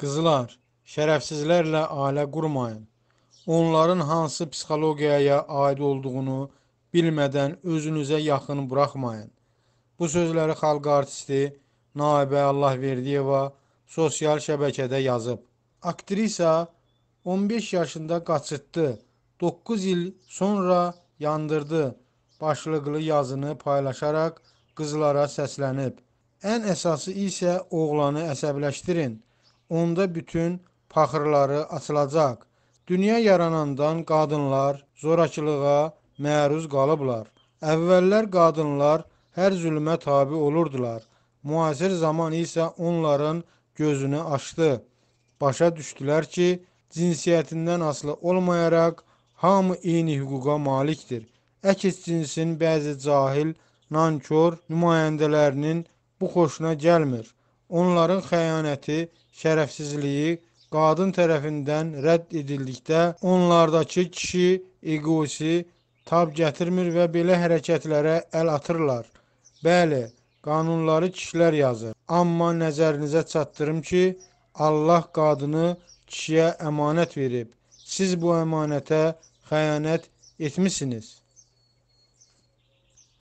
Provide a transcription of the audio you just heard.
Qızlar, şərəfsizlərlə ailə qurmayın. Onların hansı psixologiyaya aid olduğunu bilmədən özünüzə yaxın buraxmayın. Bu sözləri xalq artisti Naibə Allahverdiyeva sosial şəbəkədə yazıb. Aktrisa 15 yaşında qaçırtdı, 9 il sonra yandırdı başlıqlı yazını paylaşaraq qızlara səslənib. Ən əsası isə oğlanı əsəbləşdirin onda bütün paxırları açılacaq. Dünya yaranandan qadınlar zorakılığa məruz qalıblar. Əvvəllər qadınlar hər zülmə tabi olurdular. Müasir zaman isə onların gözünü açdı. Başa düşdülər ki, cinsiyyətindən aslı olmayaraq hamı eyni hüquqa malikdir. Əks cinsin bəzi cahil, nankor nümayəndələrinin bu xoşuna gəlmir. Onların xəyanəti, şərəfsizliyi qadın tərəfindən rədd edildikdə onlardakı kişi eqosi tab gətirmir və belə hərəkətlərə əl atırlar. Bəli, qanunları kişilər yazır. Amma nəzərinizə çatdırım ki, Allah qadını kişiyə əmanət verib. Siz bu əmanətə xəyanət etmisiniz.